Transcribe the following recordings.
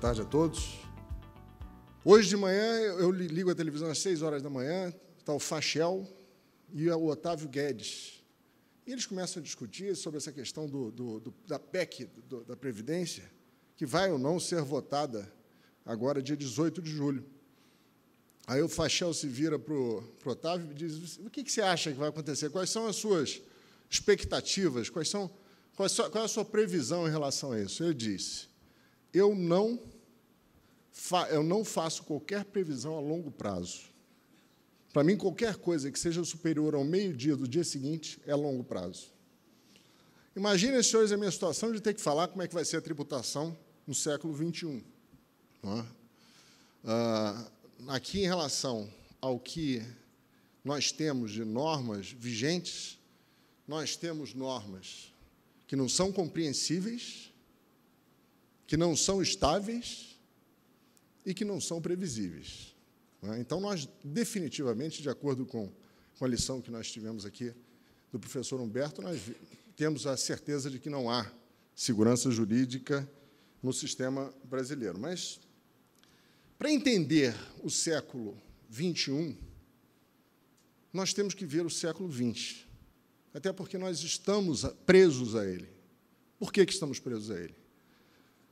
Boa tarde a todos. Hoje de manhã eu ligo a televisão às 6 horas da manhã, está o Fachel e o Otávio Guedes. E eles começam a discutir sobre essa questão do, do, do, da PEC, da Previdência, que vai ou não ser votada agora, dia 18 de julho. Aí o Fachel se vira para o Otávio e diz: O que, que, você acha que vai acontecer? Quais são as suas expectativas? Quais são, qual, é a sua, qual é a sua previsão em relação a isso? Ele disse: eu não, eu não faço qualquer previsão a longo prazo. Para mim, qualquer coisa que seja superior ao meio-dia do dia seguinte é longo prazo. Imaginem, senhores, a minha situação de ter que falar como é que vai ser a tributação no século XXI. É? Ah, aqui, em relação ao que nós temos de normas vigentes, nós temos normas que não são compreensíveis que não são estáveis e que não são previsíveis. Né? Então, nós, definitivamente, de acordo com, com a lição que nós tivemos aqui do professor Humberto, nós temos a certeza de que não há segurança jurídica no sistema brasileiro. Mas, para entender o século XXI, nós temos que ver o século XX, até porque nós estamos presos a ele. Por que, que estamos presos a ele?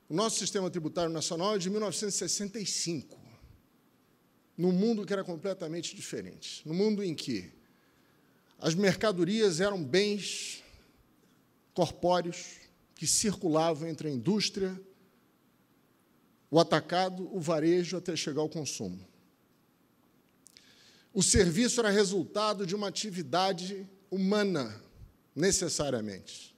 O nosso sistema tributário nacional é de 1965, num mundo que era completamente diferente, no mundo em que as mercadorias eram bens corpóreos que circulavam entre a indústria, o atacado, o varejo, até chegar ao consumo. O serviço era resultado de uma atividade humana, necessariamente.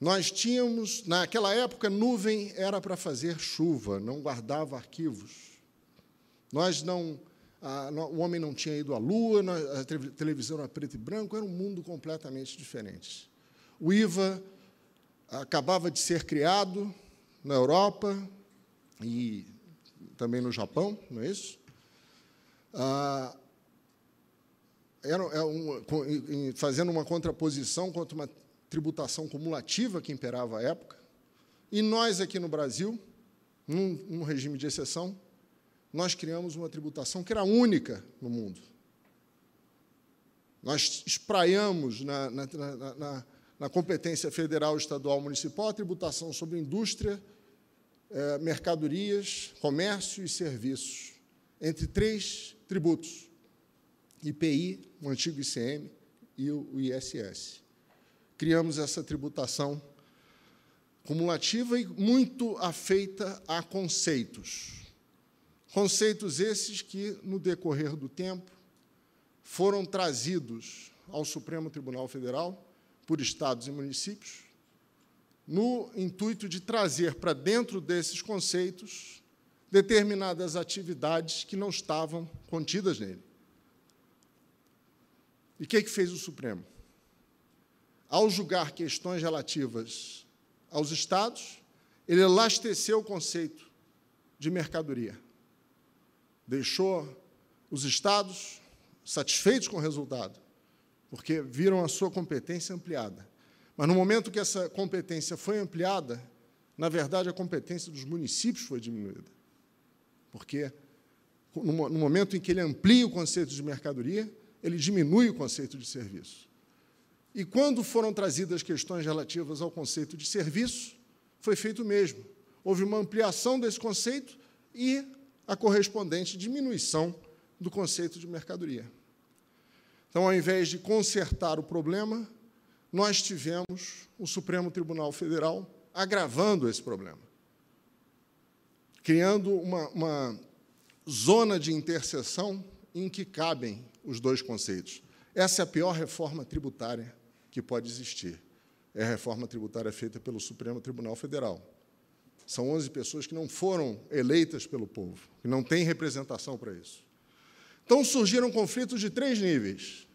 Nós tínhamos, naquela época, nuvem era para fazer chuva, não guardava arquivos. Nós não, a, o homem não tinha ido à lua, a televisão era preto e branco, era um mundo completamente diferente. O IVA acabava de ser criado na Europa e também no Japão, não é isso? Ah, era, era é um, fazendo uma contraposição contra uma tributação cumulativa que imperava à época, e nós aqui no Brasil, num, num regime de exceção, nós criamos uma tributação que era única no mundo. Nós espraiamos na, na, na, na, competência federal, estadual, municipal a tributação sobre indústria, eh, mercadorias, comércio e serviços, entre três tributos: IPI, o antigo ICM e o ISS criamos essa tributação cumulativa e muito afeita a conceitos. Conceitos esses que, no decorrer do tempo, foram trazidos ao Supremo Tribunal Federal por estados e municípios, no intuito de trazer para dentro desses conceitos determinadas atividades que não estavam contidas nele. E o que, é que fez o Supremo? ao julgar questões relativas aos estados, ele elasteceu o conceito de mercadoria. Deixou os estados satisfeitos com o resultado, porque viram a sua competência ampliada. Mas no momento que essa competência foi ampliada, na verdade a competência dos municípios foi diminuída. Porque no momento em que ele amplia o conceito de mercadoria, ele diminui o conceito de serviço. E quando foram trazidas questões relativas ao conceito de serviço, foi feito o mesmo. Houve uma ampliação desse conceito e a correspondente diminuição do conceito de mercadoria. Então, ao invés de consertar o problema, nós tivemos o Supremo Tribunal Federal agravando esse problema, criando uma, uma zona de interseção em que cabem os dois conceitos. Essa é a pior reforma tributária que pode existir. É a reforma tributária feita pelo Supremo Tribunal Federal. São 11 pessoas que não foram eleitas pelo povo, que não têm representação para isso. Então surgiram conflitos de três níveis: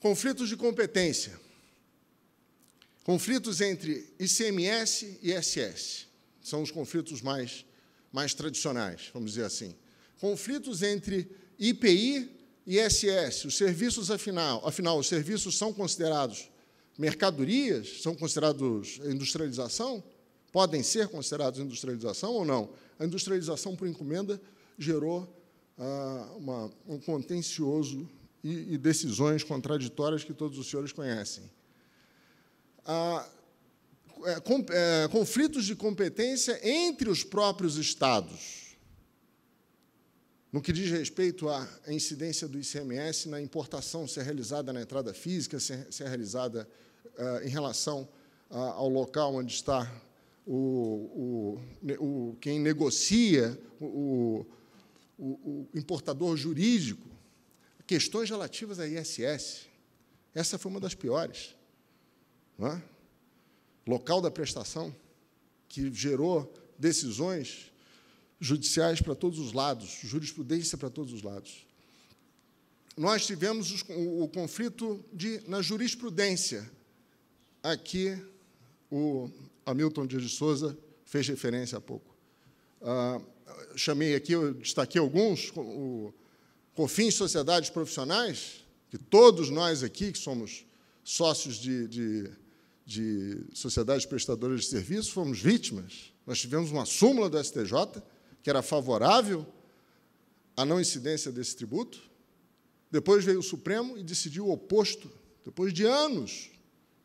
conflitos de competência, conflitos entre ICMS e ISS, são os conflitos mais, mais tradicionais, vamos dizer assim. Conflitos entre IPI ISS, os serviços, afinal, afinal, os serviços são considerados mercadorias? São considerados industrialização? Podem ser considerados industrialização ou não? A industrialização por encomenda gerou ah, uma, um contencioso e, e, decisões contraditórias que todos os senhores conhecem. Ah, é, com, é, conflitos de competência entre os próprios Estados no que diz respeito à incidência do ICMS na importação, se é realizada na entrada física, se é, realizada uh, em relação uh, ao local onde está o, o, o quem negocia, o, o, importador jurídico, questões relativas à ISS. Essa foi uma das piores. É? Local da prestação, que gerou decisões judiciais para todos os lados, jurisprudência para todos os lados. Nós tivemos o, o, conflito de, na jurisprudência, aqui o Hamilton Dias de Souza fez referência há pouco. Ah, chamei aqui, eu destaquei alguns, o COFINS Sociedades Profissionais, que todos nós aqui, que somos sócios de, de, de sociedades prestadoras de serviço, fomos vítimas. Nós tivemos uma súmula do STJ que era favorável à não incidência desse tributo. Depois veio o Supremo e decidiu o oposto. Depois de anos,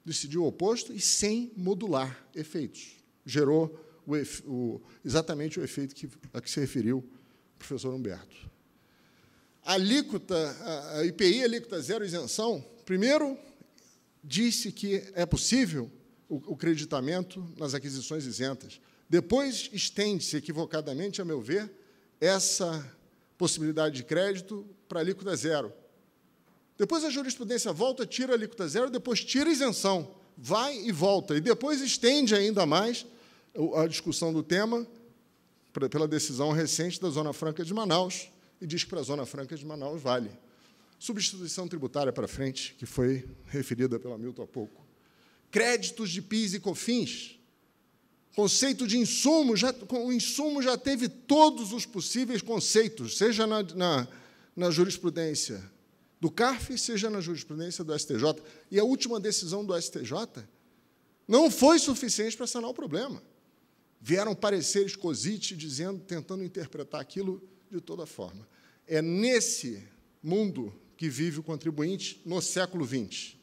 decidiu o oposto e sem modular efeitos. Gerou o, o, exatamente o efeito que, a que se referiu o professor Humberto. A alíquota, a, IPI, alíquota zero isenção, primeiro, disse que é possível o, o creditamento nas aquisições isentas. Depois estende-se equivocadamente, a meu ver, essa possibilidade de crédito para alíquota zero. Depois a jurisprudência volta, tira a alíquota zero, depois tira a isenção, vai e volta. E depois estende ainda mais a discussão do tema pela decisão recente da Zona Franca de Manaus e diz que para a Zona Franca de Manaus vale. Substituição tributária para frente, que foi referida pela Milton há pouco. Créditos de PIS e COFINS, conceito de insumo, já, o insumo já teve todos os possíveis conceitos, seja na, na, na jurisprudência do CARF, seja na jurisprudência do STJ. E a última decisão do STJ não foi suficiente para sanar o problema. Vieram pareceres cosite dizendo, tentando interpretar aquilo de toda forma. É nesse mundo que vive o contribuinte no século XXI,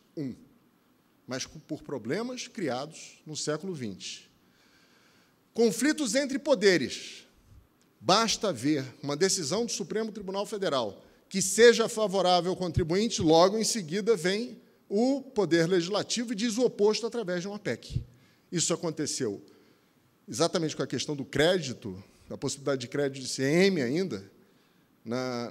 mas por problemas criados no século XX Conflitos entre poderes. Basta ver uma decisão do Supremo Tribunal Federal que seja favorável ao contribuinte, logo em seguida vem o Poder Legislativo e diz o oposto através de uma PEC. Isso aconteceu exatamente com a questão do crédito, da possibilidade de crédito de CM ainda, na,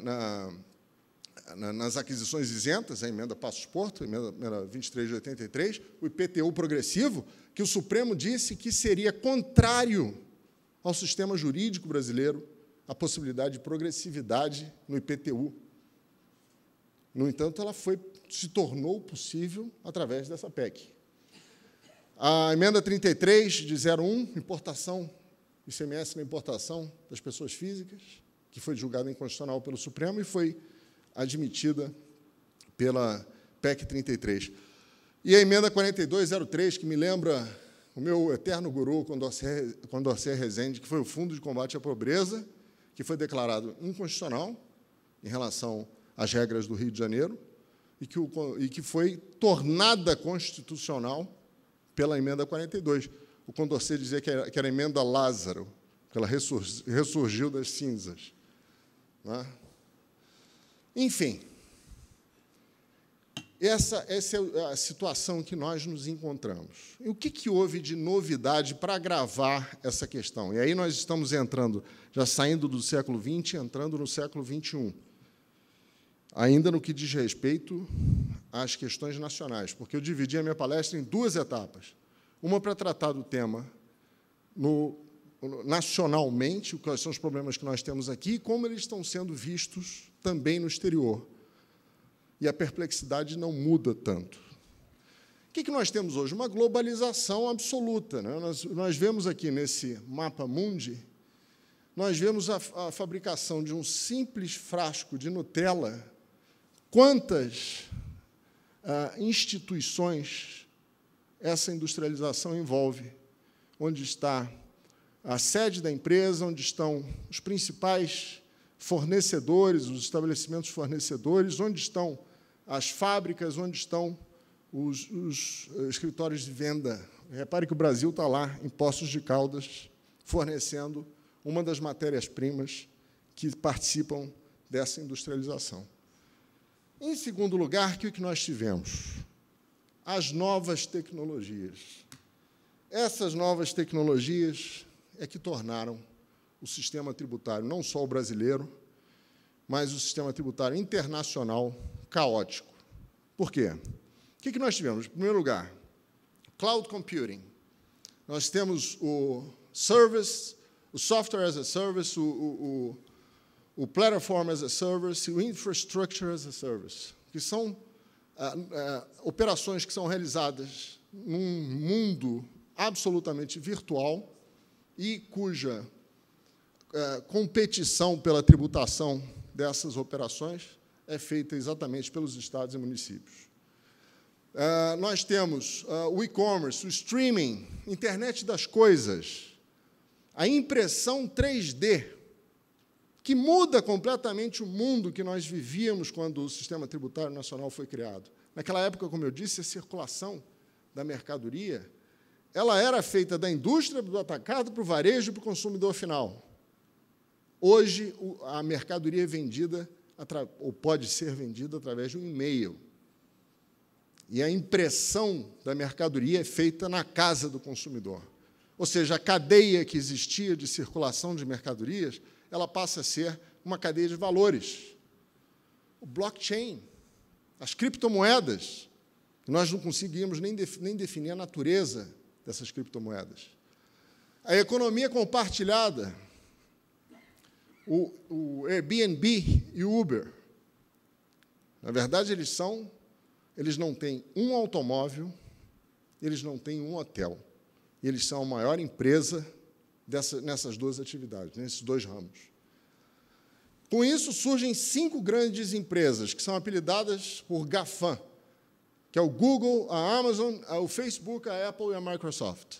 na, nas aquisições isentas, a emenda Passos Porto, a emenda 23 de 83, o IPTU progressivo, que o Supremo disse que seria contrário ao sistema jurídico brasileiro a possibilidade de progressividade no IPTU. No entanto, ela foi, se tornou possível através dessa PEC. A emenda 33 de 01, importação, ICMS na importação das pessoas físicas, que foi julgada inconstitucional pelo Supremo e foi admitida pela PEC 33. E a emenda 4203, que me lembra o meu eterno guru Condorcet, Condorcet Rezende, que foi o Fundo de Combate à Pobreza, que foi declarado inconstitucional em relação às regras do Rio de Janeiro e que, o, e que foi tornada constitucional pela emenda 42. O Condorcet dizia que era, que era a emenda Lázaro, que ela ressurgiu das cinzas. Né? Enfim, essa, essa é a situação que nós nos encontramos. E o que, que houve de novidade para agravar essa questão? E aí nós estamos entrando, já saindo do século XX, entrando no século XXI. Ainda no que diz respeito às questões nacionais, porque eu dividi a minha palestra em duas etapas. Uma para tratar do tema no, nacionalmente, quais são os problemas que nós temos aqui e como eles estão sendo vistos também no exterior e a perplexidade não muda tanto. O que, que nós temos hoje? Uma globalização absoluta. Né? Nós, nós vemos aqui nesse mapa mundi, nós vemos a, a fabricação de um simples frasco de Nutella. Quantas ah, instituições essa industrialização envolve? Onde está a sede da empresa, onde estão os principais fornecedores, os estabelecimentos fornecedores, onde estão as fábricas, onde estão os, os eh, escritórios de venda. Repare que o Brasil está lá, em Poços de Caldas, fornecendo uma das matérias-primas que participam dessa industrialização. Em segundo lugar, o que nós tivemos? As novas tecnologias. Essas novas tecnologias é que tornaram o sistema tributário, não só o brasileiro, mas o sistema tributário internacional caótico. Por quê? O que nós tivemos? Em primeiro lugar, cloud computing. Nós temos o service, o software as a service, o, o, o, o platform as a service, o infrastructure as a service, que são ah, ah, operações que são realizadas num mundo absolutamente virtual e cuja é, competição pela tributação dessas operações é feita exatamente pelos estados e municípios. Eh, nós temos eh, o e-commerce, o streaming, internet das coisas, a impressão 3D, que muda completamente o mundo que nós vivíamos quando o sistema tributário nacional foi criado. Naquela época, como eu disse, a circulação da mercadoria ela era feita da indústria, do atacado, para o varejo e para o consumidor final. Hoje, a mercadoria é vendida, ou pode ser vendida, através de um e-mail. E a impressão da mercadoria é feita na casa do consumidor. Ou seja, a cadeia que existia de circulação de mercadorias, ela passa a ser uma cadeia de valores. O blockchain, as criptomoedas, nós não conseguimos nem, nem definir a natureza dessas criptomoedas. A economia compartilhada, o, o Airbnb e o Uber. Na verdade, eles são, eles não têm um automóvel, eles não têm um hotel. Eles são a maior empresa dessa, nessas duas atividades, nesses dois ramos. Com isso, surgem cinco grandes empresas, que são apelidadas por GAFAM, que é o Google, a Amazon, o Facebook, a Apple e a Microsoft.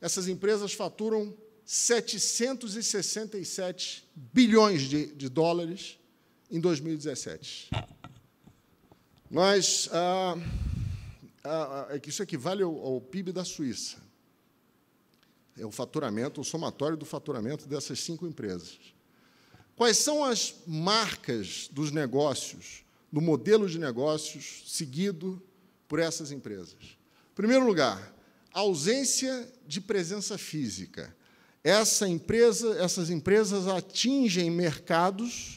Essas empresas faturam 767 bilhões de, de dólares em 2017. Nós, ah, ah, ah é isso equivale ao, ao PIB da Suíça. É o faturamento, o somatório do faturamento dessas cinco empresas. Quais são as marcas dos negócios, do modelo de negócios seguido por essas empresas? Em primeiro lugar, ausência de presença física. Essa empresa, essas empresas atingem mercados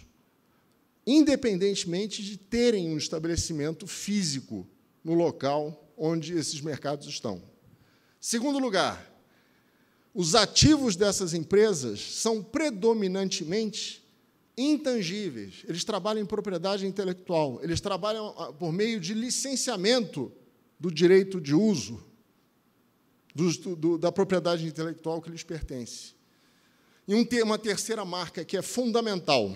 independentemente de terem um estabelecimento físico no local onde esses mercados estão. Segundo lugar, os ativos dessas empresas são predominantemente intangíveis. Eles trabalham em propriedade intelectual, eles trabalham ah, por meio de licenciamento do direito de uso do, da propriedade intelectual que lhes pertence. E um, uma terceira marca que é fundamental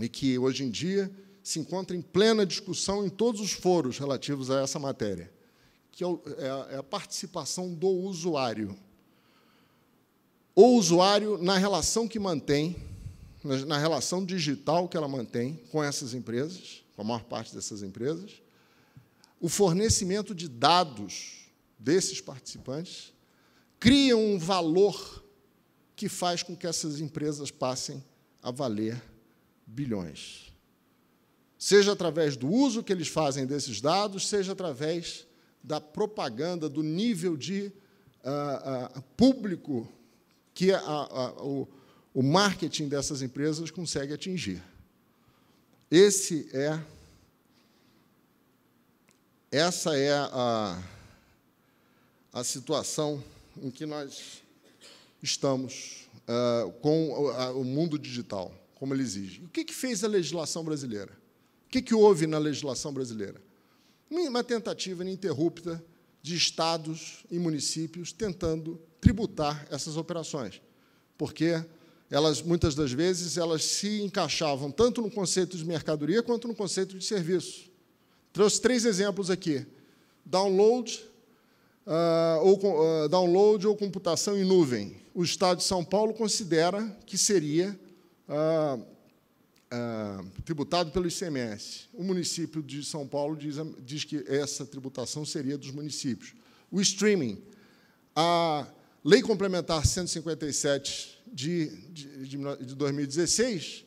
e que hoje em dia se encontra em plena discussão em todos os foros relativos a essa matéria, que é, é, é a participação do usuário. O usuário na relação que mantém, na relação digital que ela mantém com essas empresas, com a maior parte dessas empresas, o fornecimento de dados desses participantes cria um valor que faz com que essas empresas passem a valer bilhões. Seja através do uso que eles fazem desses dados, seja através da propaganda, do nível de uh, uh, público que a, a, o, o marketing dessas empresas consegue atingir. Esse é essa é a a situação em que nós estamos uh, com o, o, mundo digital, como ele exige. O que, que fez a legislação brasileira? O que, que houve na legislação brasileira? Uma tentativa ininterrupta de estados e municípios tentando tributar essas operações, porque elas muitas das vezes elas se encaixavam tanto no conceito de mercadoria quanto no conceito de serviço. Trouxe três exemplos aqui: download, uh, ou uh, download ou computação em nuvem. O Estado de São Paulo considera que seria uh, tributado pelo ICMS. O município de São Paulo diz, diz que essa tributação seria dos municípios. O streaming. A Lei Complementar 157 de, de, de 2016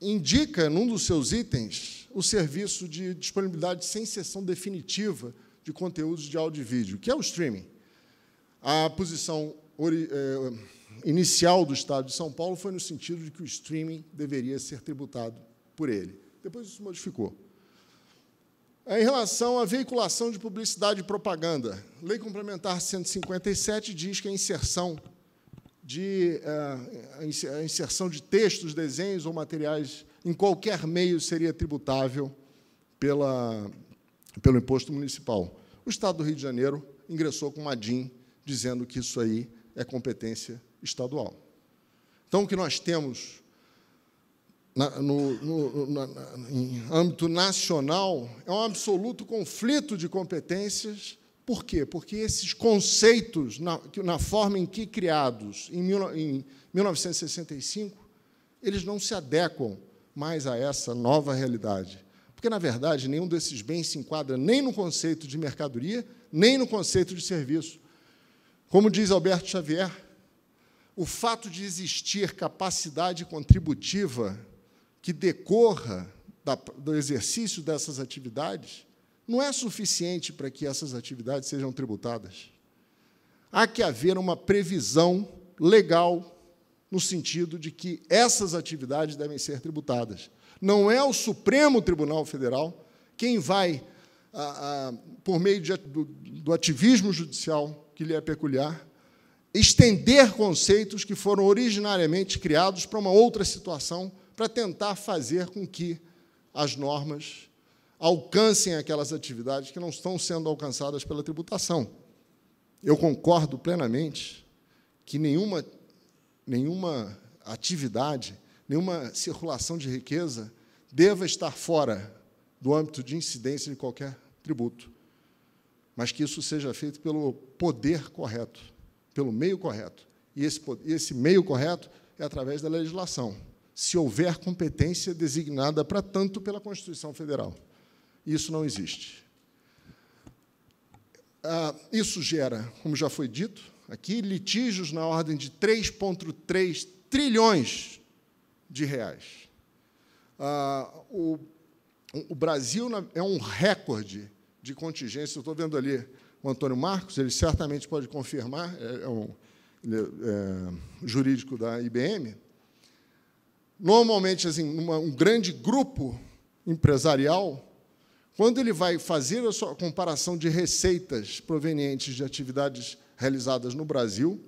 indica, num dos seus itens, o serviço de disponibilidade sem sessão definitiva de conteúdos de áudio e vídeo, que é o streaming. A posição eh, inicial do Estado de São Paulo foi no sentido de que o streaming deveria ser tributado por ele. Depois isso modificou. Em relação à veiculação de publicidade e propaganda, Lei Complementar 157 diz que a inserção de, eh, a inserção de textos, desenhos ou materiais em qualquer meio seria tributável pela, pelo imposto municipal. O Estado do Rio de Janeiro ingressou com uma DIN dizendo que isso aí é competência estadual. Então, o que nós temos na, no, no na, na, em âmbito nacional é um absoluto conflito de competências. Por quê? Porque esses conceitos, na, forma em que criados em, mil, em 1965, eles não se adequam mais a essa nova realidade. Porque, na verdade, nenhum desses bens se enquadra nem no conceito de mercadoria, nem no conceito de serviço. Como diz Alberto Xavier, o fato de existir capacidade contributiva que decorra do exercício dessas atividades não é suficiente para que essas atividades sejam tributadas. Há que haver uma previsão legal no sentido de que essas atividades devem ser tributadas. Não é o Supremo Tribunal Federal quem vai, a, ah, a, ah, por meio de, do, do ativismo judicial que lhe é peculiar, estender conceitos que foram originariamente criados para uma outra situação, para tentar fazer com que as normas alcancem aquelas atividades que não estão sendo alcançadas pela tributação. Eu concordo plenamente que nenhuma, nenhuma atividade nenhuma circulação de riqueza deva estar fora do âmbito de incidência de qualquer tributo, mas que isso seja feito pelo poder correto, pelo meio correto. E esse, esse meio correto é através da legislação, se houver competência designada para tanto pela Constituição Federal. Isso não existe. Ah, isso gera, como já foi dito aqui, litígios na ordem de 3,3 trilhões de reais. Ah, o, o, Brasil é um recorde de contingência. Estou vendo ali o Antônio Marcos, ele certamente pode confirmar, é, é um é, é, jurídico da IBM. Normalmente, assim, uma, um grande grupo empresarial, quando ele vai fazer a sua comparação de receitas provenientes de atividades realizadas no Brasil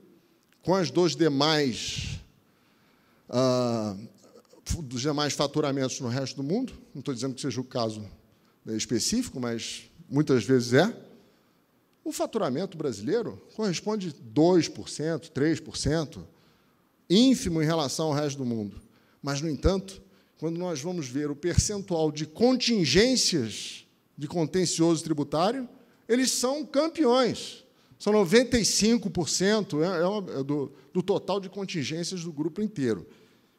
com as dos demais ah, dos demais faturamentos no resto do mundo. Não estou dizendo que seja o caso né, específico, mas muitas vezes é. O faturamento brasileiro corresponde 2%, 3%, ínfimo em relação ao resto do mundo. Mas, no entanto, quando nós vamos ver o percentual de contingências de contencioso tributário, eles são campeões. São 95% é, é é do, do total de contingências do grupo inteiro.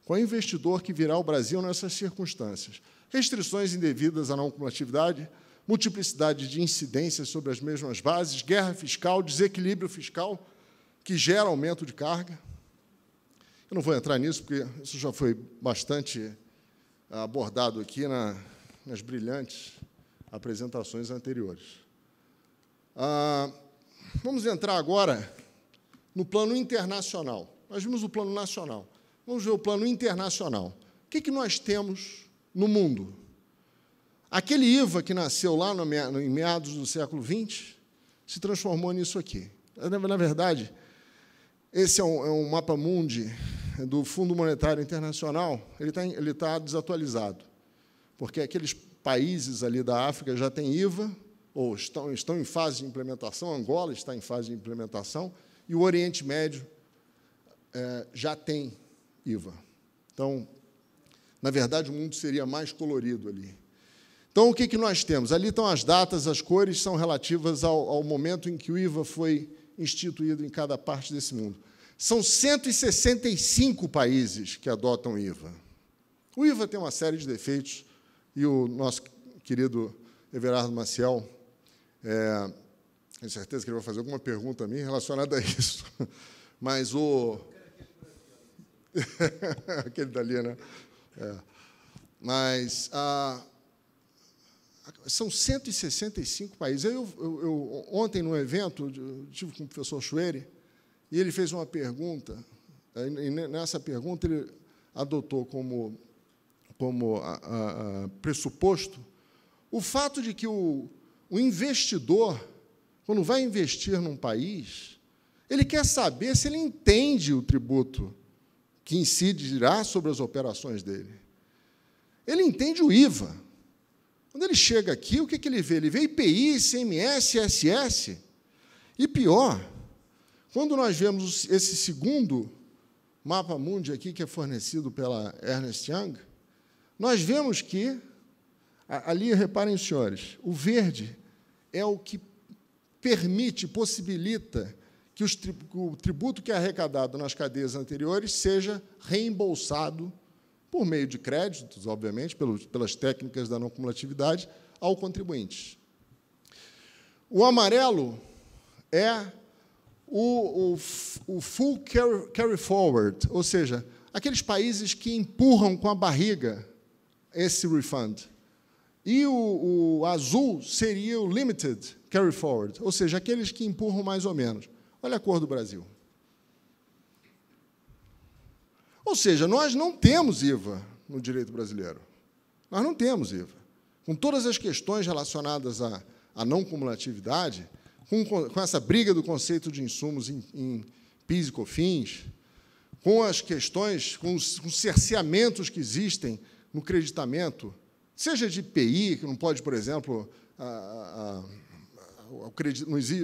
Qual é o investidor que virá ao Brasil nessas circunstâncias? Restrições indevidas à não cumulatividade, multiplicidade de incidências sobre as mesmas bases, guerra fiscal, desequilíbrio fiscal, que gera aumento de carga. Eu não vou entrar nisso, porque isso já foi bastante ah, abordado aqui na, nas brilhantes apresentações anteriores. Ah, vamos entrar agora no plano internacional. Nós vimos o plano nacional. Vamos ver o plano internacional. O que, que nós temos no mundo? Aquele IVA que nasceu lá no, em meados do século XX se transformou nisso aqui. Na verdade, esse é um, é um mapa mundi do Fundo Monetário Internacional. Ele está ele tá desatualizado, porque aqueles países ali da África já têm IVA, ou estão, estão em fase de implementação, Angola está em fase de implementação, e o Oriente Médio é, já tem IVA. Então, na verdade, o mundo seria mais colorido ali. Então, o que, que nós temos? Ali estão as datas, as cores são relativas ao, ao momento em que o IVA foi instituído em cada parte desse mundo. São 165 países que adotam IVA. O IVA tem uma série de defeitos e o nosso querido Everardo Maciel, é, tenho certeza que ele vai fazer alguma pergunta a mim relacionada a isso, mas o. Aquele dali, né? É. Mas ah, são 165 países. Eu, eu, eu, ontem, num evento, tive com o professor Schwerer, e ele fez uma pergunta, e nessa pergunta ele adotou como, como a, ah, a, ah, a ah, pressuposto o fato de que o, o investidor, quando vai investir num país, ele quer saber se ele entende o tributo que incidirá sobre as operações dele. Ele entende o IVA. Quando ele chega aqui, o que, que ele vê? Ele vê IPI, ICMS, ISS. E pior, quando nós vemos esse segundo mapa mundi aqui, que é fornecido pela Ernest Young, nós vemos que, ali, reparem, senhores, o verde é o que permite, possibilita que, os, que o tributo que é arrecadado nas cadeias anteriores seja reembolsado por meio de créditos, obviamente, pelas técnicas da não cumulatividade, ao contribuinte. O amarelo é o, o, o full carry, carry forward, ou seja, aqueles países que empurram com a barriga esse refund. E o, o, azul seria o limited carry forward, ou seja, aqueles que empurram mais ou menos. Olha a cor do Brasil. Ou seja, nós não temos IVA no direito brasileiro. Nós não temos IVA. Com todas as questões relacionadas à, à não cumulatividade, com, com, essa briga do conceito de insumos em, em PIS e COFINS, com as questões, com os, com os cerceamentos que existem no creditamento, seja de PI, que não pode, por exemplo, a, a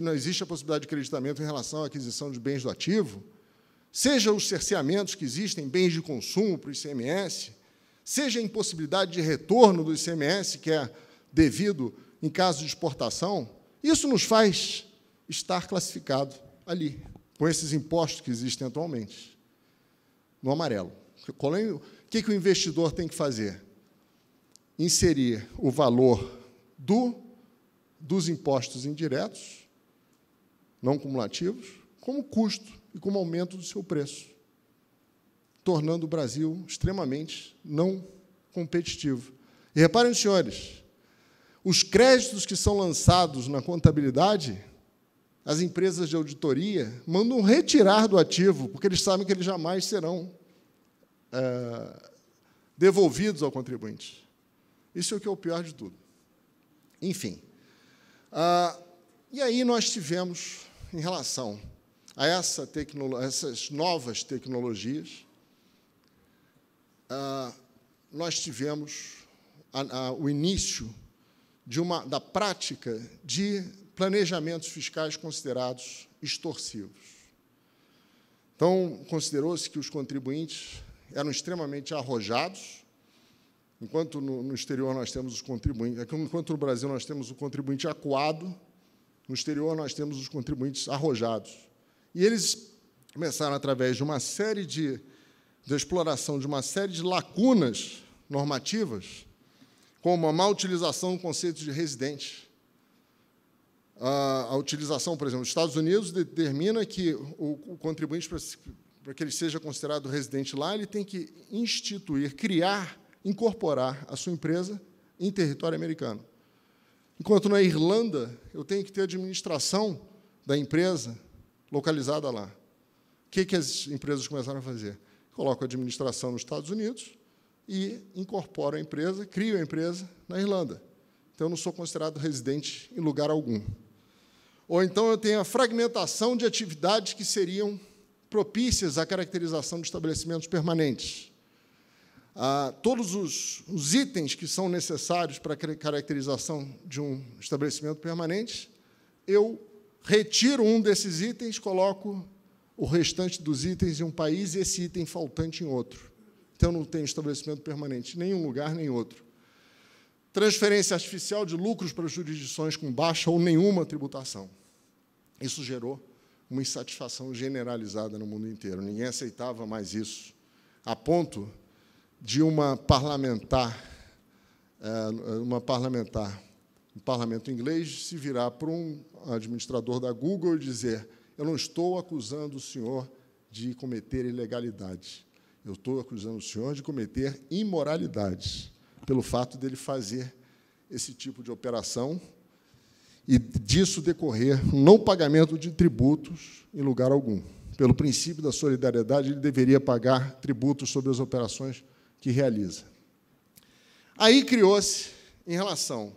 não existe a possibilidade de creditamento em relação à aquisição de bens do ativo, seja os cerceamentos que existem, bens de consumo para o ICMS, seja a impossibilidade de retorno do ICMS, que é devido em caso de exportação, isso nos faz estar classificado ali, com esses impostos que existem atualmente, no amarelo. É o que, que o investidor tem que fazer? Inserir o valor do dos impostos indiretos, não cumulativos, como custo e como aumento do seu preço, tornando o Brasil extremamente não competitivo. E reparem, senhores, os créditos que são lançados na contabilidade, as empresas de auditoria mandam retirar do ativo, porque eles sabem que eles jamais serão é, devolvidos ao contribuinte. Isso é o que é o pior de tudo. Enfim, ah, e aí nós tivemos, em relação a essa essas novas tecnologias, ah, nós tivemos a, a, o início de uma, da prática de planejamentos fiscais considerados extorsivos. Então, considerou-se que os contribuintes eram extremamente arrojados Enquanto no, no exterior nós temos os contribuintes, é enquanto no Brasil nós temos o contribuinte acuado, no exterior nós temos os contribuintes arrojados. E eles começaram através de uma série de da exploração de uma série de lacunas normativas, como a má utilização do conceito de residente. A, a utilização, por exemplo, dos Estados Unidos determina que o, o contribuinte, para que ele seja considerado residente lá, ele tem que instituir, criar incorporar a sua empresa em território americano. Enquanto na Irlanda eu tenho que ter administração da empresa localizada lá. O que, que as empresas começaram a fazer? Colocam a administração nos Estados Unidos e incorporam a empresa, criam a empresa na Irlanda. Então eu não sou considerado residente em lugar algum. Ou então eu tenho a fragmentação de atividades que seriam propícias à caracterização de estabelecimentos permanentes todos os, os itens que são necessários para a caracterização de um estabelecimento permanente, eu retiro um desses itens, coloco o restante dos itens em um país e esse item faltante em outro. Então, não tenho estabelecimento permanente, nem um lugar nem outro. Transferência artificial de lucros para jurisdições com baixa ou nenhuma tributação. Isso gerou uma insatisfação generalizada no mundo inteiro. Ninguém aceitava mais isso, a ponto de uma parlamentar, é, uma parlamentar um parlamento inglês se virar para um administrador da Google e dizer: Eu não estou acusando o senhor de cometer ilegalidades. Eu estou acusando o senhor de cometer imoralidades pelo fato dele fazer esse tipo de operação e disso decorrer um não pagamento de tributos em lugar algum. Pelo princípio da solidariedade, ele deveria pagar tributos sobre as operações que realiza. Aí criou-se, em relação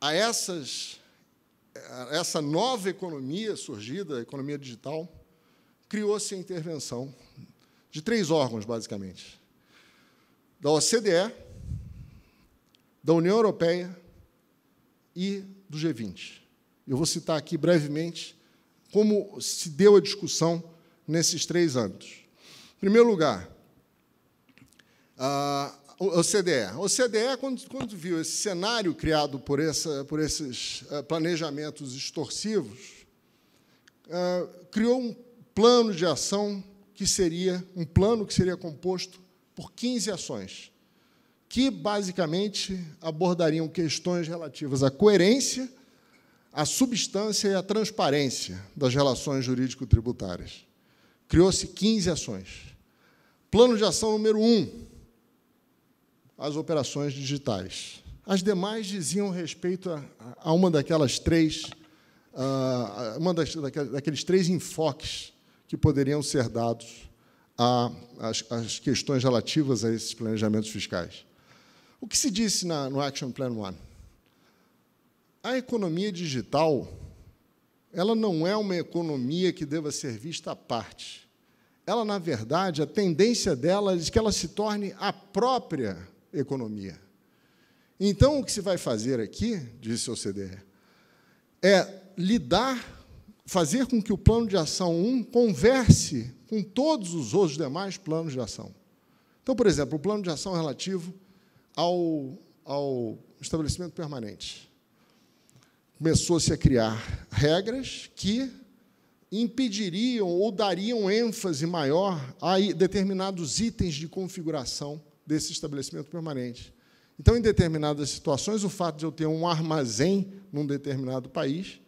a essas, a essa nova economia surgida, a economia digital, criou-se a intervenção de três órgãos, basicamente: da OCDE, da União Europeia e do G20. Eu vou citar aqui brevemente como se deu a discussão nesses três anos. Em primeiro lugar, ah, o CDE. O CDE, quando, quando, viu esse cenário criado por, essa, por esses eh, planejamentos extorsivos, eh, criou um plano de ação que seria um plano que seria composto por 15 ações, que basicamente abordariam questões relativas à coerência, à substância e à transparência das relações jurídico-tributárias. Criou-se 15 ações. Plano de ação número 1, as operações digitais. As demais diziam respeito a, a uma daquelas três, uh, uma das, daqueles três enfoques que poderiam ser dados às questões relativas a esses planejamentos fiscais. O que se disse na, no Action Plan One? A economia digital ela não é uma economia que deva ser vista à parte. Ela, na verdade, a tendência dela é que ela se torne a própria economia. Então, o que se vai fazer aqui, disse o CDE, é lidar, fazer com que o plano de ação 1 converse com todos os outros demais planos de ação. Então, por exemplo, o plano de ação relativo ao, ao estabelecimento permanente. Começou-se a criar regras que impediriam ou dariam ênfase maior a determinados itens de configuração desse estabelecimento permanente. Então, em determinadas situações, o fato de eu ter um armazém num determinado país,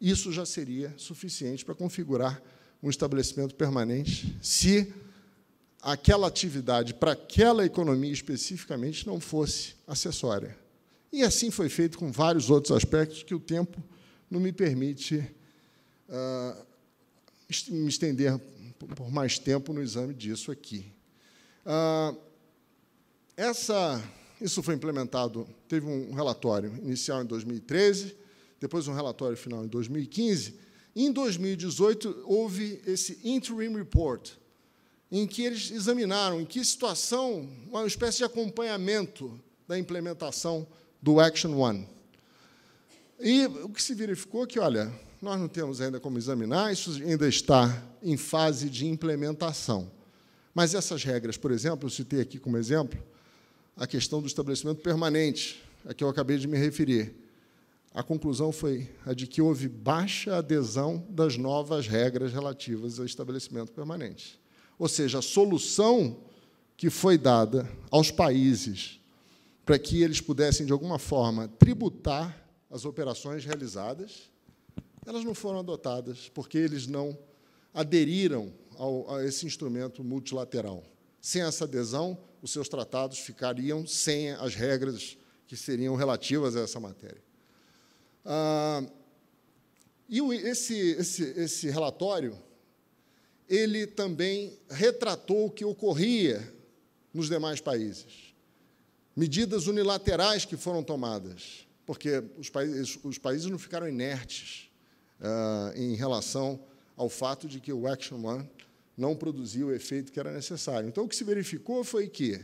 isso já seria suficiente para configurar um estabelecimento permanente, se aquela atividade para aquela economia especificamente não fosse acessória. E assim foi feito com vários outros aspectos que o tempo não me permite uh, me estender por mais tempo no exame disso aqui. Uh, essa, isso foi implementado, teve um relatório inicial em 2013, depois um relatório final em 2015. Em 2018, houve esse Interim Report, em que eles examinaram em que situação, uma espécie de acompanhamento da implementação do Action One. E o que se verificou é que, olha, nós não temos ainda como examinar, isso ainda está em fase de implementação. Mas essas regras, por exemplo, eu citei aqui como exemplo, a questão do estabelecimento permanente, a que eu acabei de me referir. A conclusão foi a de que houve baixa adesão das novas regras relativas ao estabelecimento permanente. Ou seja, a solução que foi dada aos países para que eles pudessem, de alguma forma, tributar as operações realizadas, elas não foram adotadas, porque eles não aderiram ao, a esse instrumento multilateral. Sem essa adesão, os seus tratados ficariam sem as regras que seriam relativas a essa matéria. Ah, e esse, esse, esse relatório, ele também retratou o que ocorria nos demais países. Medidas unilaterais que foram tomadas, porque os países, os países não ficaram inertes ah, em relação ao fato de que o Action One não produziu o efeito que era necessário. Então, o que se verificou foi que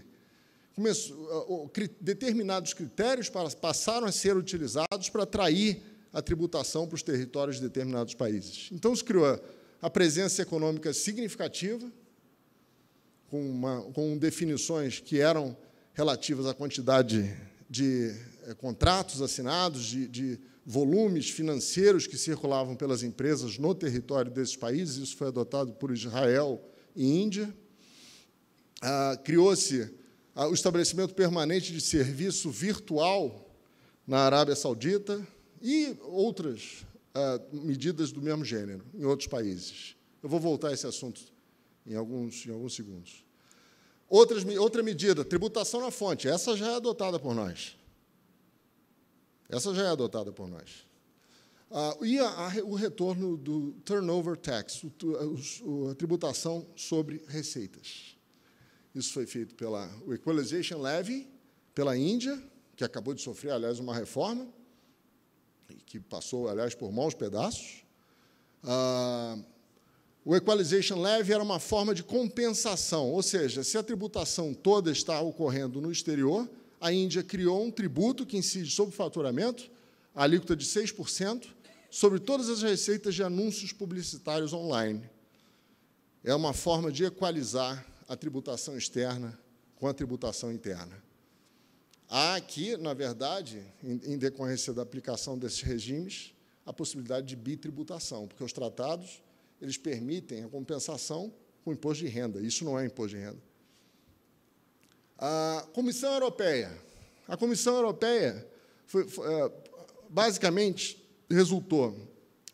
determinados critérios passaram a ser utilizados para atrair a tributação para os territórios de determinados países. Então, se criou a presença econômica significativa, com, uma, com definições que eram relativas à quantidade de é, contratos assinados, de, de volumes financeiros que circulavam pelas empresas no território desses países. Isso foi adotado por Israel e Índia. Ah, Criou-se ah, o estabelecimento permanente de serviço virtual na Arábia Saudita e outras ah, medidas do mesmo gênero em outros países. Eu vou voltar a esse assunto em alguns, em alguns segundos. Outras, outra medida, tributação na fonte. Essa já é adotada por nós. Essa já é adotada por nós. Ah, e a, a, o retorno do turnover tax, o, o, a tributação sobre receitas. Isso foi feito pela Equalization Levy, pela Índia, que acabou de sofrer, aliás, uma reforma, que passou, aliás, por maus pedaços. Ah, o equalization leve era uma forma de compensação, ou seja, se a tributação toda está ocorrendo no exterior, a Índia criou um tributo que incide sobre o faturamento, a alíquota de 6%, sobre todas as receitas de anúncios publicitários online. É uma forma de equalizar a tributação externa com a tributação interna. Há aqui, na verdade, em decorrência da aplicação desses regimes, a possibilidade de bitributação, porque os tratados eles permitem a compensação com imposto de renda. Isso não é imposto de renda. A Comissão Europeia. A Comissão Europeia foi, foi, é, basicamente resultou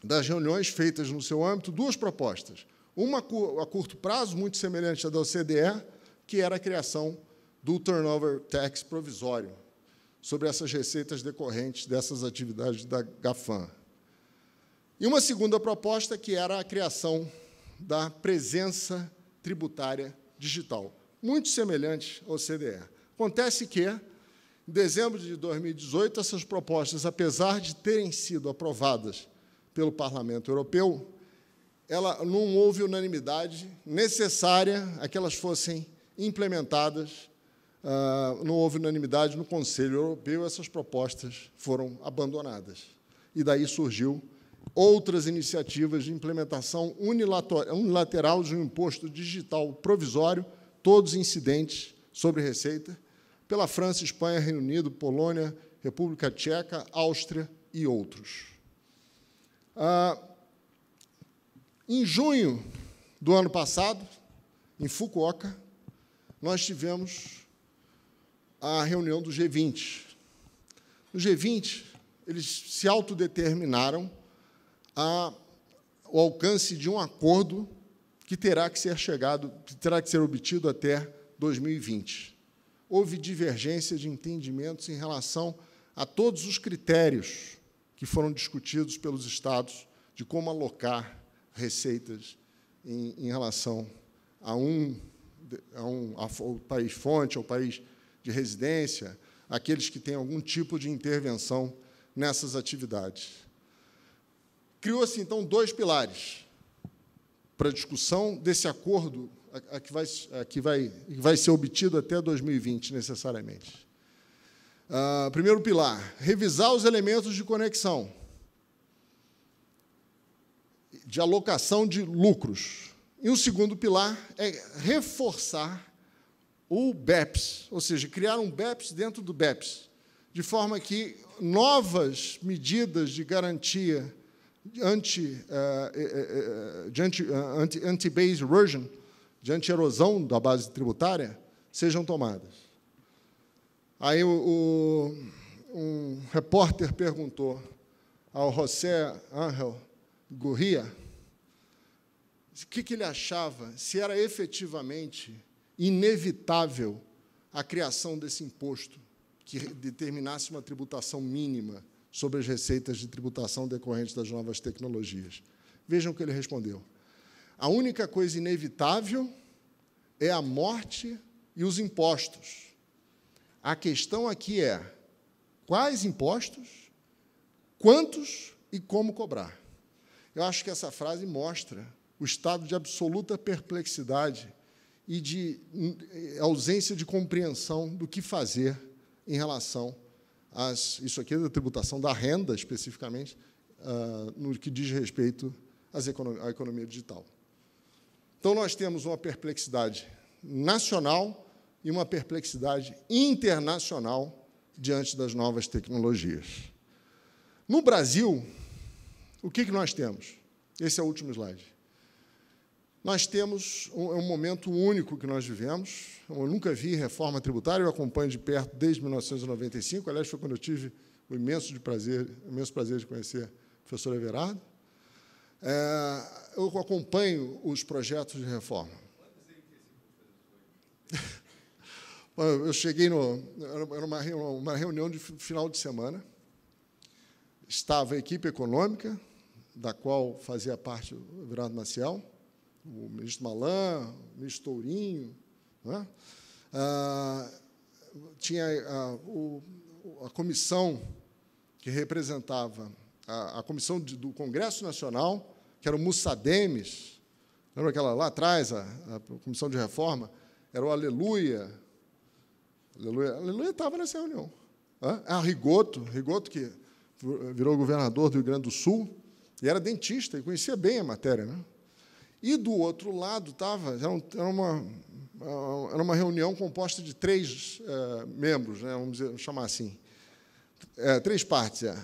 das reuniões feitas no seu âmbito duas propostas. Uma a curto prazo, muito semelhante à da OCDE, que era a criação do turnover tax provisório sobre essas receitas decorrentes dessas atividades da GAFAM, e uma segunda proposta, que era a criação da presença tributária digital, muito semelhante ao CDE. Acontece que, em dezembro de 2018, essas propostas, apesar de terem sido aprovadas pelo Parlamento Europeu, ela não houve unanimidade necessária a que elas fossem implementadas. Ah, não houve unanimidade no Conselho Europeu, essas propostas foram abandonadas. E daí surgiu outras iniciativas de implementação unilateral de um imposto digital provisório, todos incidentes sobre receita, pela França, Espanha, Reino Unido, Polônia, República Tcheca, Áustria e outros. Ah, em junho do ano passado, em Fukuoka, nós tivemos a reunião do G20. No G20, eles se autodeterminaram a, o alcance de um acordo que terá que ser chegado, que terá que ser obtido até 2020. Houve divergência de entendimentos em relação a todos os critérios que foram discutidos pelos estados de como alocar receitas em, em relação a um, a um a, país fonte, ao país de residência, aqueles que têm algum tipo de intervenção nessas atividades. Criou-se então dois pilares para a discussão desse acordo a, a que, vai, a que vai, vai ser obtido até 2020, necessariamente. Uh, primeiro pilar: revisar os elementos de conexão, de alocação de lucros. E o segundo pilar é reforçar o BEPS, ou seja, criar um BEPS dentro do BEPS, de forma que novas medidas de garantia anti, uh, anti, anti, anti-base erosion, de anti-erosão da base tributária, sejam tomadas. Aí o, o, um repórter perguntou ao José Ángel Gurria o que, que ele achava, se era efetivamente inevitável a criação desse imposto que determinasse uma tributação mínima sobre as receitas de tributação decorrentes das novas tecnologias. Vejam o que ele respondeu. A única coisa inevitável é a morte e os impostos. A questão aqui é quais impostos, quantos e como cobrar. Eu acho que essa frase mostra o estado de absoluta perplexidade e de eh, ausência de compreensão do que fazer em relação as, isso aqui é da tributação da renda, especificamente, uh, no que diz respeito econo à economia digital. Então, nós temos uma perplexidade nacional e uma perplexidade internacional diante das novas tecnologias. No Brasil, o que, que nós temos? Esse é o último slide. Nós temos um, é um, momento único que nós vivemos. Eu nunca vi reforma tributária, eu acompanho de perto desde 1995. Aliás, foi quando eu tive o imenso, de prazer, imenso prazer de conhecer o professor Everardo. É, eu acompanho os projetos de reforma. Eu cheguei no, era uma, uma reunião de final de semana. Estava a equipe econômica, da qual fazia parte o Everardo Maciel o ministro Malan, o ministro Tourinho, é? ah, tinha a, ah, o, a comissão que representava a, a comissão de, do Congresso Nacional, que era o Mussademes, lembra aquela lá atrás, a, a comissão de reforma? Era o Aleluia. Aleluia, Aleluia estava nessa reunião. Ah, Rigoto, Rigoto que virou governador do Rio Grande do Sul, e era dentista, e conhecia bem a matéria, né? E do outro lado estava, era uma, era uma reunião composta de três é, membros, né, vamos, chamar assim, é, três partes. É.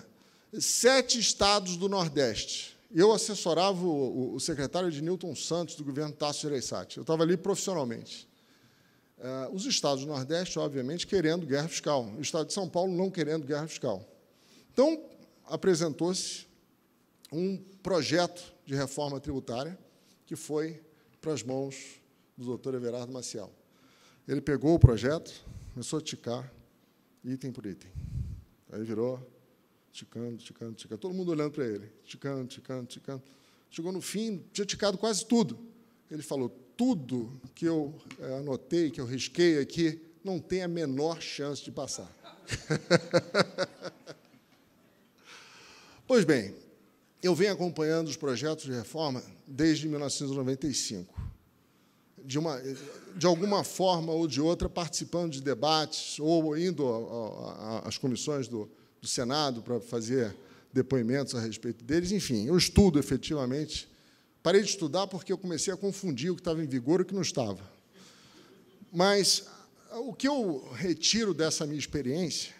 Sete estados do Nordeste. Eu assessorava o, o, secretário de Newton Santos, do governo Tasso Gereissati. Eu estava ali profissionalmente. É, os estados do Nordeste, obviamente, querendo guerra fiscal. O estado de São Paulo não querendo guerra fiscal. Então, apresentou-se um projeto de reforma tributária, que foi para as mãos do doutor Everardo Maciel. Ele pegou o projeto, começou a ticar, item por item. Aí virou ticando, ticando, ticando. Todo mundo olhando para ele, ticando, ticando, ticando. Chegou no fim, tinha ticado quase tudo. Ele falou: tudo que eu é, anotei, que eu risquei aqui, não tem a menor chance de passar. pois bem, eu venho acompanhando os projetos de reforma desde 1995. De, uma, de alguma forma ou de outra, participando de debates ou indo às comissões do, do Senado para fazer depoimentos a respeito deles. Enfim, eu estudo efetivamente. Parei de estudar porque eu comecei a confundir o que estava em vigor e o que não estava. Mas ah, o que eu retiro dessa minha experiência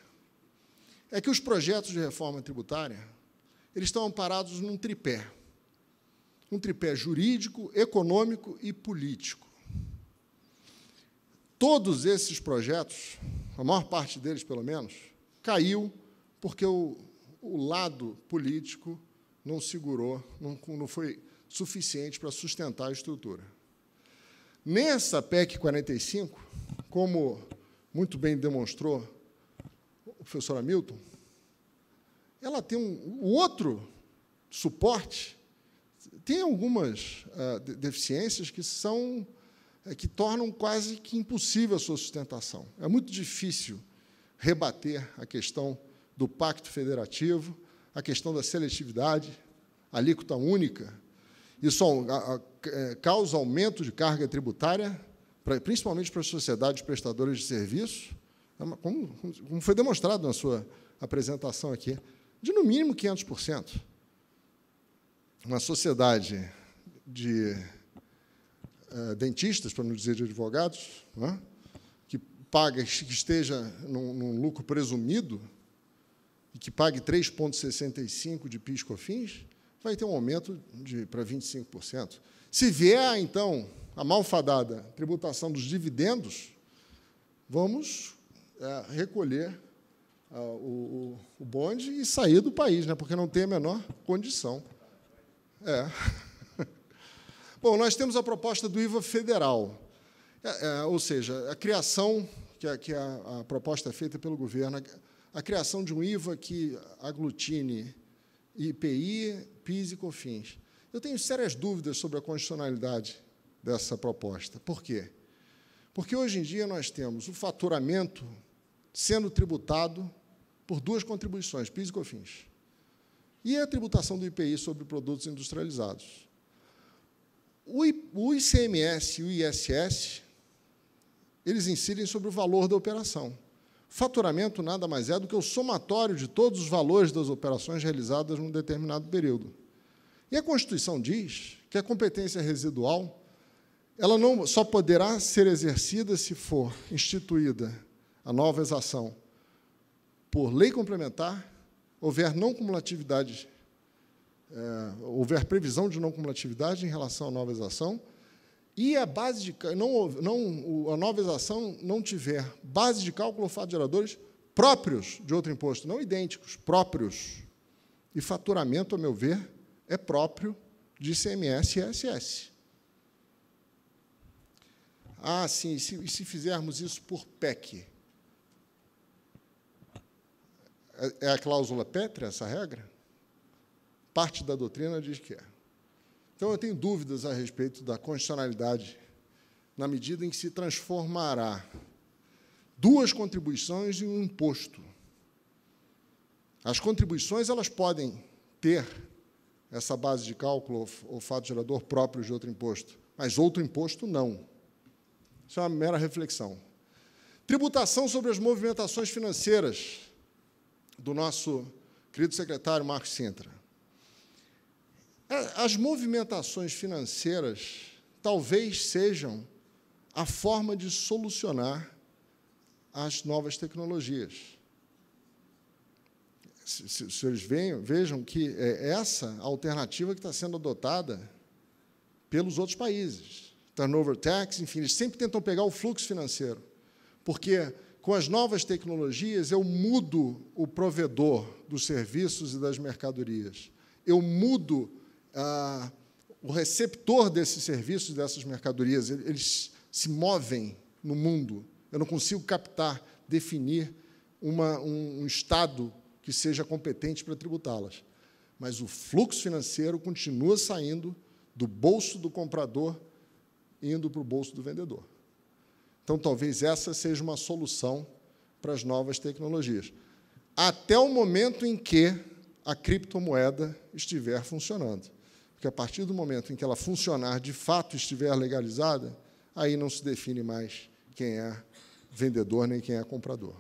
é que os projetos de reforma tributária eles estão amparados num tripé. Um tripé jurídico, econômico e político. Todos esses projetos, a maior parte deles pelo menos, caiu porque o, o lado político não segurou, não, não foi suficiente para sustentar a estrutura. Nessa PEC 45, como muito bem demonstrou o professor Hamilton, ela tem um, o outro suporte, tem algumas uh, deficiências que são eh, que tornam quase que impossível a sua sustentação. É muito difícil rebater a questão do pacto federativo, a questão da seletividade, alíquota única. Isso a, a, é, causa aumento de carga tributária, pra, principalmente para as sociedades prestadoras de serviço, é como, como foi demonstrado na sua apresentação aqui de no mínimo 500%. Uma sociedade de uh, dentistas, para não dizer de advogados, né, que paga, que esteja num, num lucro presumido e que pague 3,65% de PIS-COFINS, vai ter um aumento de, para 25%. Se vier, então, a malfadada tributação dos dividendos, vamos eh, recolher o, o, bonde e sair do país, né? porque não tem a menor condição. É. Bom, nós temos a proposta do IVA federal, é, é, ou seja, a criação, que, é, que a, a, proposta é feita pelo governo, a, a, criação de um IVA que aglutine IPI, PIS e COFINS. Eu tenho sérias dúvidas sobre a constitucionalidade dessa proposta. Por quê? Porque hoje em dia nós temos o faturamento sendo tributado por duas contribuições, PIS e COFINS. E a tributação do IPI sobre produtos industrializados. O ICMS e o ISS, eles incidem sobre o valor da operação. Faturamento nada mais é do que o somatório de todos os valores das operações realizadas num determinado período. E a Constituição diz que a competência residual ela não só poderá ser exercida se for instituída a nova exação por lei complementar, houver não cumulatividade, é, houver previsão de não cumulatividade em relação à nova exação, e a base de não, não a nova exação não tiver base de cálculo ou fato de geradores próprios de outro imposto, não idênticos, próprios. E faturamento, a meu ver, é próprio de ICMS e ISS. Ah, sim, e se, e se fizermos isso por PEC? É, é a cláusula pétrea essa regra? Parte da doutrina diz que é. Então eu tenho dúvidas a respeito da constitucionalidade na medida em que se transformará duas contribuições em um imposto. As contribuições elas podem ter essa base de cálculo ou fato gerador próprio de outro imposto, mas outro imposto não. Isso é uma mera reflexão. Tributação sobre as movimentações financeiras do nosso querido secretário Marcos Sintra. É, as movimentações financeiras talvez sejam a forma de solucionar as novas tecnologias. Se, se, vejam, vejam que é essa a alternativa que está sendo adotada pelos outros países. Turnover tax, enfim, eles sempre tentam pegar o fluxo financeiro, porque com as novas tecnologias, eu mudo o provedor dos serviços e das mercadorias. Eu mudo ah, o receptor desses serviços, dessas mercadorias. Eles se movem no mundo. Eu não consigo captar, definir uma, um, um Estado que seja competente para tributá-las. Mas o fluxo financeiro continua saindo do bolso do comprador, indo para o bolso do vendedor. Então, talvez essa seja uma solução para as novas tecnologias. Até o momento em que a criptomoeda estiver funcionando. Porque a partir do momento em que ela funcionar, de fato estiver legalizada, aí não se define mais quem é vendedor nem quem é comprador.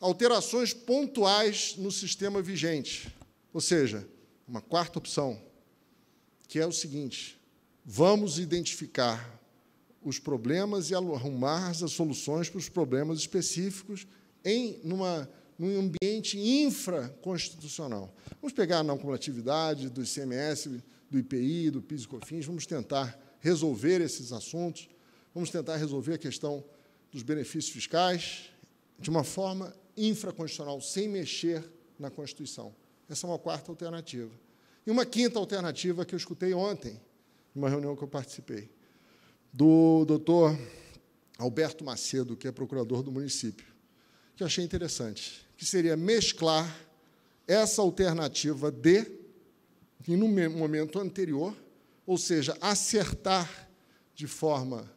Alterações pontuais no sistema vigente. Ou seja, uma quarta opção, que é o seguinte: vamos identificar os problemas e arrumar as soluções para os problemas específicos em numa num ambiente infraconstitucional. Vamos pegar a não cumulatividade do ICMS, do IPI, do PIS e COFINS, vamos tentar resolver esses assuntos, vamos tentar resolver a questão dos benefícios fiscais de uma forma infraconstitucional, sem mexer na Constituição. Essa é uma quarta alternativa. E uma quinta alternativa que eu escutei ontem, numa reunião que eu participei do doutor Alberto Macedo, que é procurador do município, que eu achei interessante, que seria mesclar essa alternativa de, em no momento anterior, ou seja, acertar de forma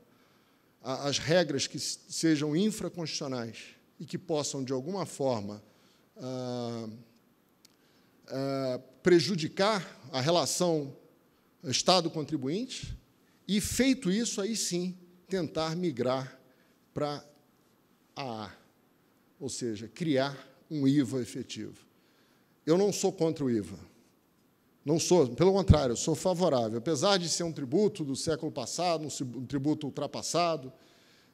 a, as regras que sejam infraconstitucionais e que possam, de alguma forma, ah, ah, prejudicar a relação Estado-contribuinte, e feito isso, aí sim, tentar migrar para a A, ou seja, criar um IVA efetivo. Eu não sou contra o IVA. Não sou, pelo contrário, sou favorável. Apesar de ser um tributo do século passado, um tributo ultrapassado,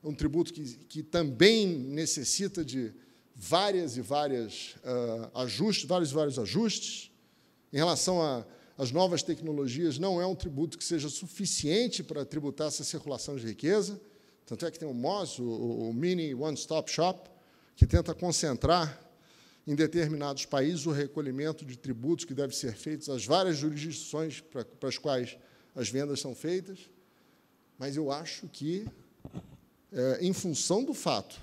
um tributo que, que também necessita de várias e várias uh, ajustes, vários e vários ajustes, em relação a as novas tecnologias não é um tributo que seja suficiente para tributar essa circulação de riqueza. Tanto é que tem o MOS, o, o Mini One Stop Shop, que tenta concentrar em determinados países o recolhimento de tributos que devem ser feitos às várias jurisdições para, para as quais as vendas são feitas. Mas eu acho que, é, em função do fato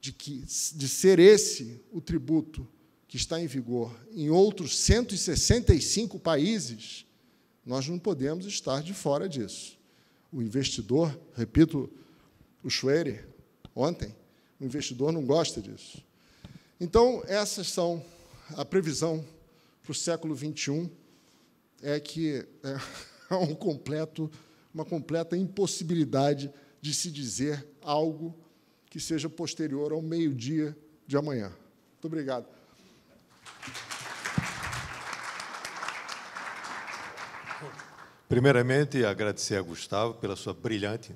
de, que, de ser esse o tributo que está em vigor em outros 165 países, nós não podemos estar de fora disso. O investidor, repito, o Schwerer, ontem, o investidor não gosta disso. Então, essas são a previsão para o século XXI, é que é um completo, uma completa impossibilidade de se dizer algo que seja posterior ao meio-dia de amanhã. Muito obrigado. Primeiramente, agradecer a Gustavo pela sua brilhante,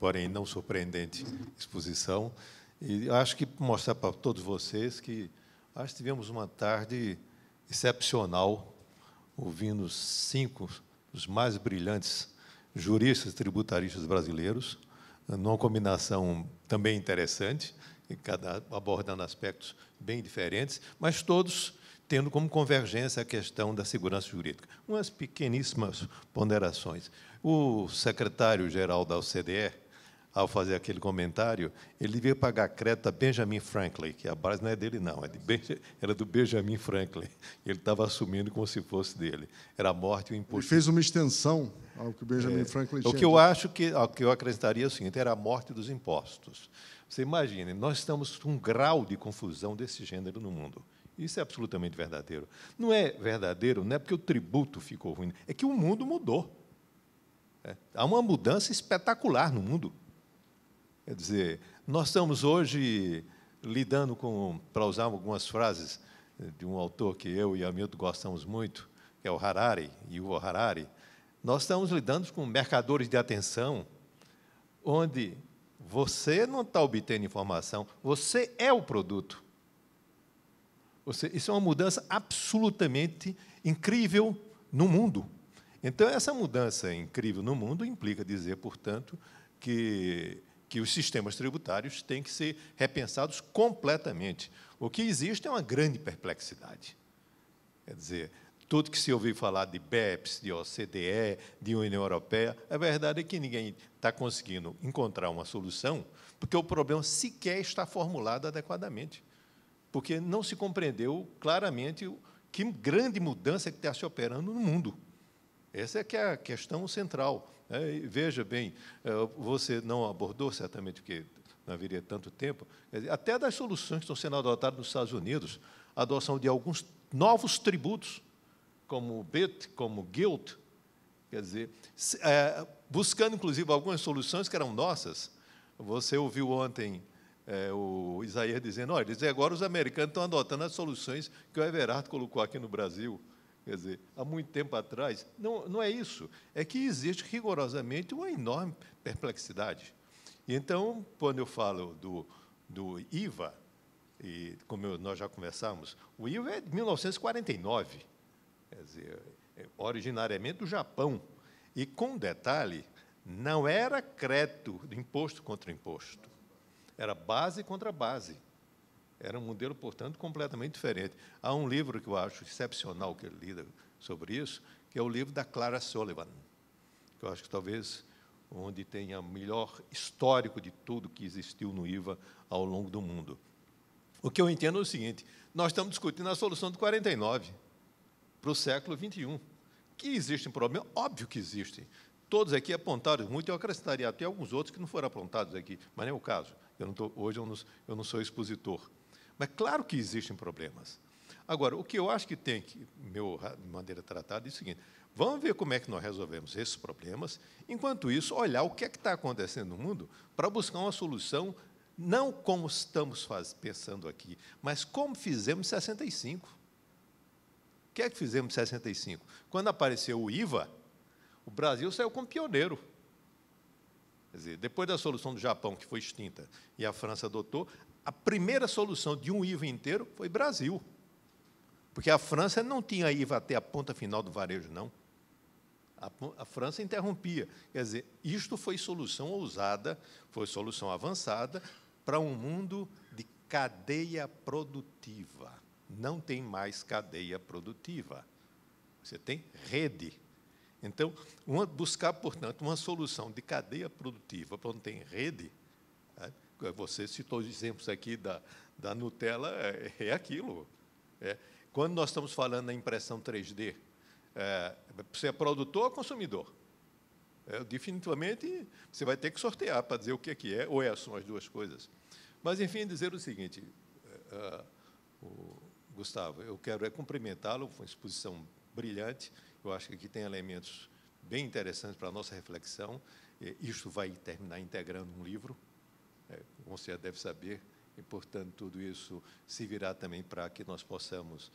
porém não surpreendente, exposição. E acho que mostrar para todos vocês que acho que tivemos uma tarde excepcional, ouvindo cinco dos mais brilhantes juristas tributaristas brasileiros, numa combinação também interessante, cada abordando aspectos bem diferentes, mas todos tendo como convergência a questão da segurança jurídica. Umas pequeníssimas ponderações. O secretário-geral da OCDE, ao fazer aquele comentário, ele devia pagar a creta Benjamin Franklin, que a base não é dele, não, é de era do Benjamin Franklin. Ele estava assumindo como se fosse dele. Era a morte e o imposto. Ele fez uma extensão ao que o Benjamin é, Franklin tinha. O que eu acho que, o que eu acrescentaria é o seguinte: era a morte dos impostos. Você imagina nós estamos com um grau de confusão desse gênero no mundo. Isso é absolutamente verdadeiro. Não é verdadeiro, não é porque o tributo ficou ruim, é que o mundo mudou. É. Há uma mudança espetacular no mundo. Quer dizer, nós estamos hoje lidando com, para usar algumas frases eh, de um autor que eu e Hamilton gostamos muito, que é o Harari, o Harari, nós estamos lidando com mercadores de atenção, onde você não está obtendo informação, você é o produto isso é uma mudança absolutamente incrível no mundo. Então, essa mudança incrível no mundo implica dizer, portanto, que, que os sistemas tributários têm que ser repensados completamente. O que existe é uma grande perplexidade. Quer dizer, tudo que se ouviu falar de BEPS, de OCDE, de União Europeia, a verdade é que ninguém está conseguindo encontrar uma solução, porque o problema sequer está formulado adequadamente porque não se compreendeu claramente que grande mudança que está se operando no mundo. Essa é que é a questão central. Né? veja bem, eh, você não abordou certamente que não haveria tanto tempo, até das soluções que estão sendo adotadas nos Estados Unidos, a adoção de alguns novos tributos, como o BIT, como o GILT, quer dizer, é, buscando inclusive algumas soluções que eram nossas. Você ouviu ontem é, o Isaías dizendo, olha, dizem, agora os americanos estão adotando as soluções que o Everardo colocou aqui no Brasil. Quer dizer, há muito tempo atrás, não, não é isso. É que existe rigorosamente uma enorme perplexidade. E então, quando eu falo do, do IVA, e como eu, nós já conversamos, o IVA é de 1949, quer dizer, é, originariamente do Japão. E, com detalhe, não era crédito de imposto contra imposto. Era base contra base. Era um modelo, portanto, completamente diferente. Há um livro que eu acho excepcional que ele lida sobre isso, que é o livro da Clara Sullivan, que eu acho que talvez onde tenha o melhor histórico de tudo que existiu no IVA ao longo do mundo. O que eu entendo é o seguinte: nós estamos discutindo a solução do 49 para o século 21. Que existem problemas? Óbvio que existem. Todos aqui apontaram muito, eu acrescentaria até alguns outros que não foram apontados aqui, mas não é o caso. Eu tô, hoje eu não, eu não sou expositor. Mas claro que existem problemas. Agora, o que eu acho que tem que, meu maneira tratada, é o seguinte: vamos ver como é que nós resolvemos esses problemas, enquanto isso, olhar o que é que está acontecendo no mundo para buscar uma solução, não como estamos faz, pensando aqui, mas como fizemos em 65. O que é que fizemos em 65? Quando apareceu o IVA, o Brasil saiu como pioneiro. Quer dizer, depois da solução do Japão, que foi extinta, e a França adotou, a primeira solução de um IVA inteiro foi Brasil. Porque a França não tinha IVA até a ponta final do varejo, não. A, a França interrompia. Quer dizer, isto foi solução ousada, foi solução avançada para um mundo de cadeia produtiva. Não tem mais cadeia produtiva. Você tem rede então, uma, buscar, portanto, uma solução de cadeia produtiva para onde tem rede, né? você citou os exemplos aqui da, da Nutella, é, é aquilo. É. Quando nós estamos falando da impressão 3D, é, você é produtor ou consumidor? É, definitivamente, você vai ter que sortear para dizer o que é, que é ou é, são as duas coisas. Mas, enfim, dizer o seguinte, é, é, o Gustavo, eu quero é cumprimentá-lo, foi uma exposição brilhante, eu acho que aqui tem elementos bem interessantes para a nossa reflexão. É, isto vai terminar integrando um livro, é, como você já deve saber, e, portanto, tudo isso se virá também para que nós possamos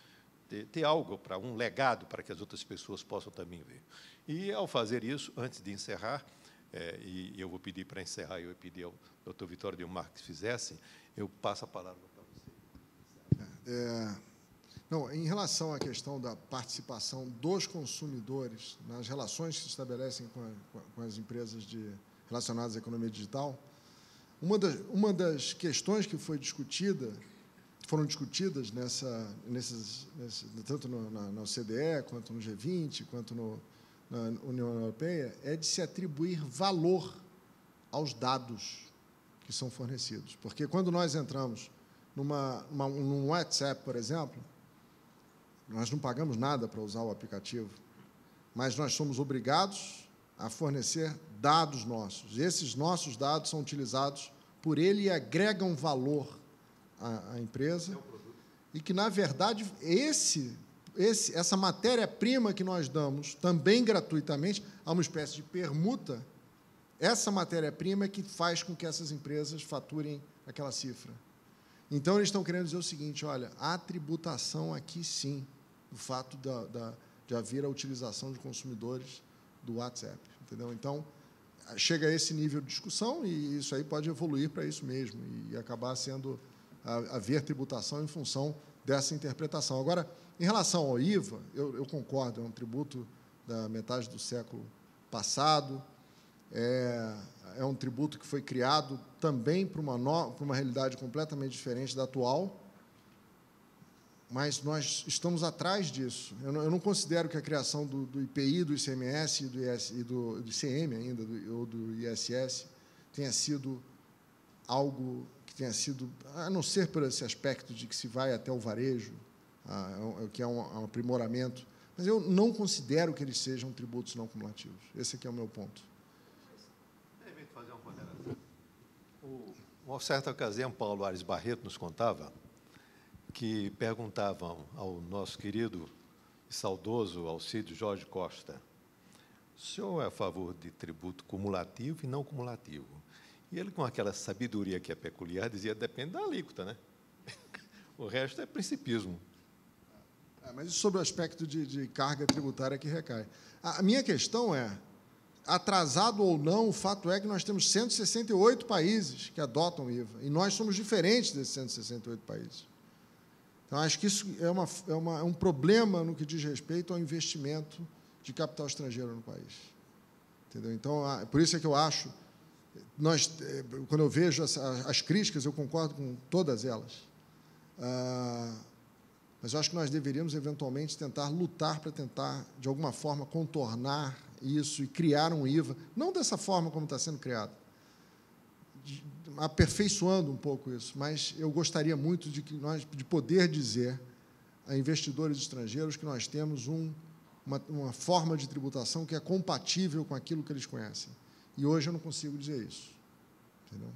ter, ter algo, para um legado, para que as outras pessoas possam também ver. E, ao fazer isso, antes de encerrar, é, e eu vou pedir para encerrar, eu pedi ao doutor Vitório Delmar que fizesse, eu passo a palavra para você. É, não, em relação à questão da participação dos consumidores nas relações que se estabelecem com, a, com as empresas de, relacionadas à economia digital, uma das, uma das questões que foi discutida, foram discutidas nessa, nesses, nesse, tanto no, na, na OCDE, quanto no G20, quanto no, na União Europeia, é de se atribuir valor aos dados que são fornecidos. Porque quando nós entramos numa, uma, num WhatsApp, por exemplo, nós não pagamos nada para usar o aplicativo, mas nós somos obrigados a fornecer dados nossos. esses nossos dados são utilizados por ele e agregam valor à, à empresa. E que, na verdade, esse, esse essa matéria-prima que nós damos, também gratuitamente, a uma espécie de permuta, essa matéria-prima é que faz com que essas empresas faturem aquela cifra. Então, eles estão querendo dizer o seguinte: olha, a tributação aqui sim do fato da, da, de haver a utilização de consumidores do WhatsApp. Entendeu? Então, chega a esse nível de discussão e isso aí pode evoluir para isso mesmo e acabar sendo haver tributação em função dessa interpretação. Agora, em relação ao IVA, eu, eu concordo, é um tributo da metade do século passado, é, é um tributo que foi criado também para uma, no, para uma realidade completamente diferente da atual, mas nós estamos atrás disso. Eu não, eu não considero que a criação do, do, IPI, do ICMS do IS, e do, do ICM ainda, do, ou do ISS, tenha sido algo que tenha sido, a não ser por esse aspecto de que se vai até o varejo, ah, que é um, é um aprimoramento, mas eu não considero que eles sejam tributos não cumulativos. Esse aqui é o meu ponto. Fazer uma uma certa ocasião, Paulo Ares Barreto nos contava que perguntavam ao nosso querido e saudoso Alcide Jorge Costa: o senhor é a favor de tributo cumulativo e não cumulativo? E ele, com aquela sabedoria que é peculiar, dizia: depende da alíquota, né? o resto é principismo. É, mas sobre o aspecto de, de carga tributária que recai. A, a minha questão é: atrasado ou não, o fato é que nós temos 168 países que adotam IVA, e nós somos diferentes desses 168 países. Então, acho que isso é, uma, é, uma, é um problema no que diz respeito ao investimento de capital estrangeiro no país. Entendeu? Então, por isso é que eu acho, nós, é, quando eu vejo as, as críticas, eu concordo com todas elas. Ah, mas eu acho que nós deveríamos, eventualmente, tentar lutar para tentar, de alguma forma, contornar isso e criar um IVA, não dessa forma como está sendo criado, aperfeiçoando um pouco isso, mas eu gostaria muito de que nós de poder dizer a investidores estrangeiros que nós temos um, uma, uma forma de tributação que é compatível com aquilo que eles conhecem. E hoje eu não consigo dizer isso. Entendeu?